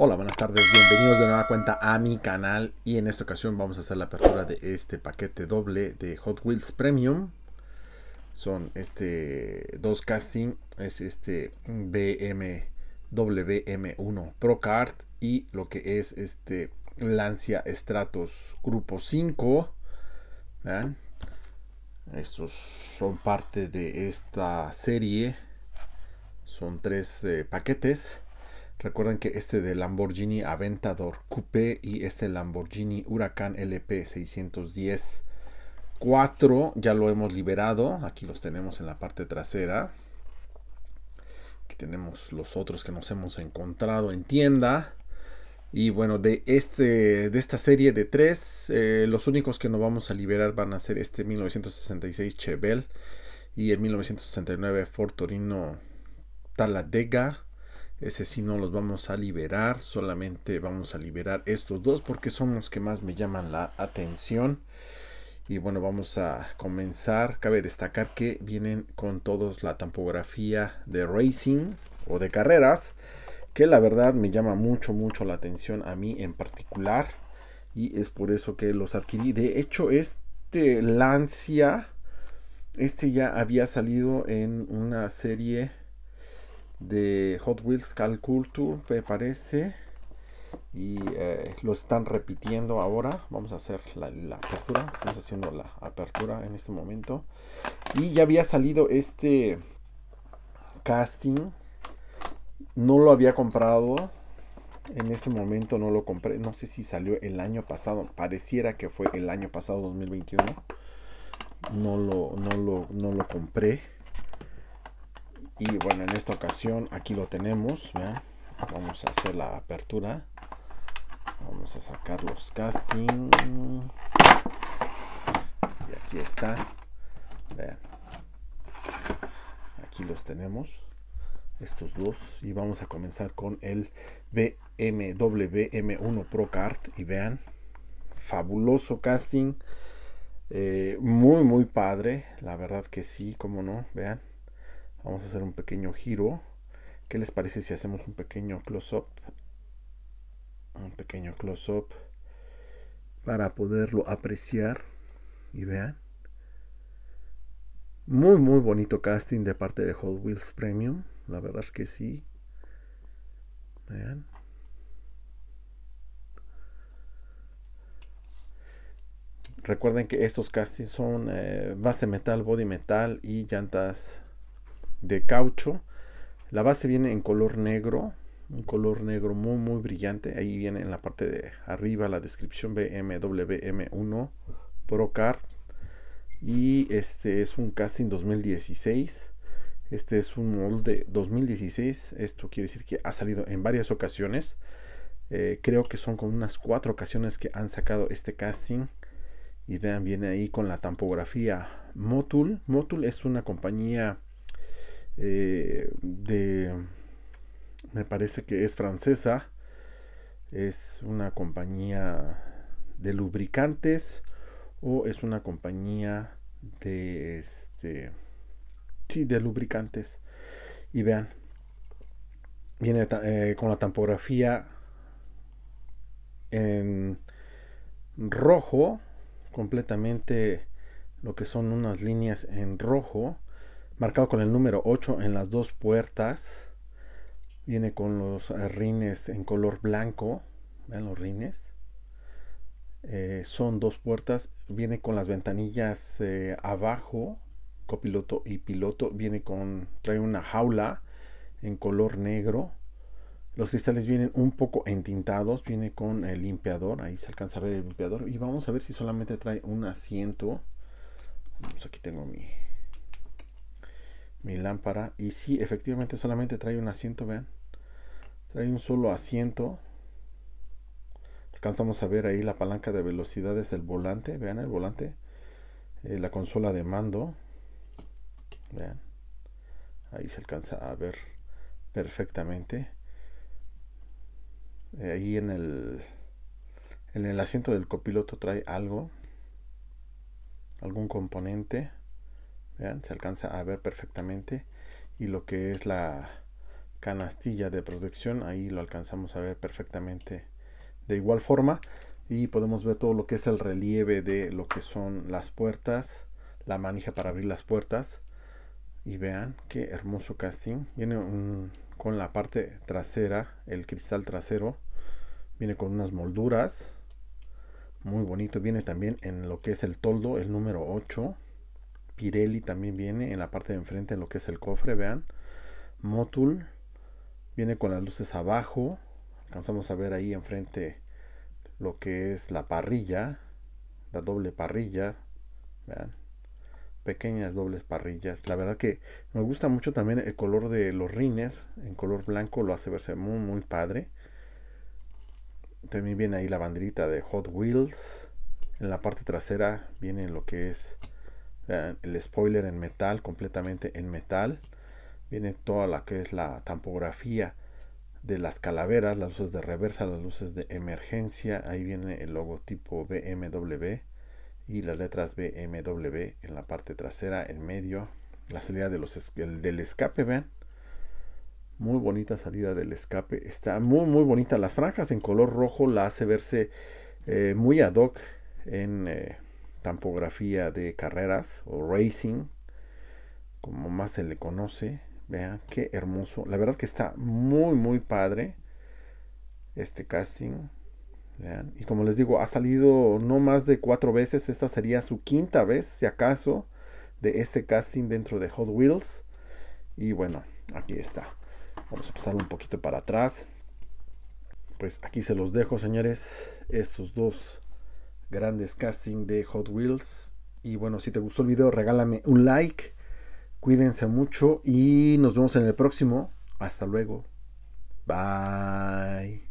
Hola, buenas tardes, bienvenidos de nueva cuenta a mi canal y en esta ocasión vamos a hacer la apertura de este paquete doble de Hot Wheels Premium. Son este dos casting, es este BMW M1 Pro Card y lo que es este Lancia Stratos Grupo 5. Estos son parte de esta serie. Son tres eh, paquetes Recuerden que este de Lamborghini Aventador Coupé y este Lamborghini Huracán LP 610 4 ya lo hemos liberado. Aquí los tenemos en la parte trasera. Aquí tenemos los otros que nos hemos encontrado en tienda. Y bueno, de, este, de esta serie de tres, eh, los únicos que nos vamos a liberar van a ser este 1966 Chevelle y el 1969 Ford Torino Talladega ese sí no los vamos a liberar, solamente vamos a liberar estos dos porque son los que más me llaman la atención. Y bueno, vamos a comenzar. Cabe destacar que vienen con todos la tampografía de racing o de carreras, que la verdad me llama mucho, mucho la atención a mí en particular. Y es por eso que los adquirí. De hecho, este Lancia, este ya había salido en una serie de Hot Wheels Calculture, me parece. Y eh, lo están repitiendo ahora. Vamos a hacer la, la, apertura. Estamos haciendo la apertura en este momento. Y ya había salido este casting. No lo había comprado. En ese momento no lo compré. No sé si salió el año pasado. Pareciera que fue el año pasado, 2021. No no lo, no lo compré y bueno en esta ocasión aquí lo tenemos vean vamos a hacer la apertura vamos a sacar los casting y aquí está vean aquí los tenemos estos dos y vamos a comenzar con el BMW M1 Pro Kart y vean fabuloso casting eh, muy muy padre la verdad que sí como no vean Vamos a hacer un pequeño giro. ¿Qué les parece si hacemos un pequeño close-up? Un pequeño close-up para poderlo apreciar. Y vean. Muy, muy bonito casting de parte de Hot Wheels Premium. La verdad es que sí. Vean. Recuerden que estos castings son eh, base metal, body metal y llantas de caucho. La base viene en color negro, un color negro muy muy brillante. Ahí viene en la parte de arriba la descripción BMW m 1 Procard. Y este es un casting 2016. Este es un molde 2016. Esto quiere decir que ha salido en varias ocasiones. Eh, creo que son como unas cuatro ocasiones que han sacado este casting. Y vean, viene ahí con la tampografía Motul. Motul es una compañía eh, de, me parece que es francesa, es una compañía de lubricantes o es una compañía de este de lubricantes y vean viene eh, con la tampografía en rojo completamente lo que son unas líneas en rojo marcado con el número 8 en las dos puertas. Viene con los eh, rines en color blanco. Vean los rines. Eh, son dos puertas. Viene con las ventanillas eh, abajo. Copiloto y piloto. Viene con. Trae una jaula en color negro. Los cristales vienen un poco entintados. Viene con el limpiador. Ahí se alcanza a ver el limpiador. Y vamos a ver si solamente trae un asiento. Vamos, aquí tengo mi, mi lámpara. Y sí, efectivamente solamente trae un asiento, vean. Trae un solo asiento. Alcanzamos a ver ahí la palanca de velocidades, del volante, vean el volante. Eh, la consola de mando. Vean. Ahí se alcanza a ver perfectamente. Eh, ahí en el, en el asiento del copiloto trae algo. Algún componente. Vean, se alcanza a ver perfectamente. Y lo que es la canastilla de producción, ahí lo alcanzamos a ver perfectamente de igual forma. Y podemos ver todo lo que es el relieve de lo que son las puertas, la manija para abrir las puertas. Y vean qué hermoso casting. Viene con la parte trasera, el cristal trasero. Viene con unas molduras. Muy bonito. Viene también en lo que es el toldo, el número 8 Pirelli también viene en la parte de enfrente, en lo que es el cofre, vean. Motul viene con las luces abajo. Alcanzamos a ver ahí enfrente lo que es la parrilla, la doble parrilla. Vean, pequeñas dobles parrillas. La verdad que me gusta mucho también el color de los rines, en color blanco, lo hace verse muy, muy padre. También viene ahí la banderita de Hot Wheels. En la parte trasera viene lo que es eh, el spoiler en metal, completamente en metal. Viene toda la que es la tampografía de las calaveras, las luces de reversa, las luces de emergencia. Ahí viene el logotipo BMW y las letras BMW en la parte trasera, en medio. La salida de los, del escape, vean. Muy bonita salida del escape. Está muy, muy bonita. Las franjas en color rojo la hace verse eh, muy ad hoc en... Eh, tampografía de carreras o racing, como más se le conoce. Vean, qué hermoso. La verdad que está muy, muy padre este casting. Vean. Y como les digo, ha salido no más de cuatro veces. Esta sería su quinta vez, si acaso, de este casting dentro de Hot Wheels. Y bueno, aquí está. Vamos a pasar un poquito para atrás. Pues aquí se los dejo, señores. Estos dos grandes casting de Hot Wheels. Y bueno, si te gustó el video, regálame un like. Cuídense mucho y nos vemos en el próximo. Hasta luego. Bye.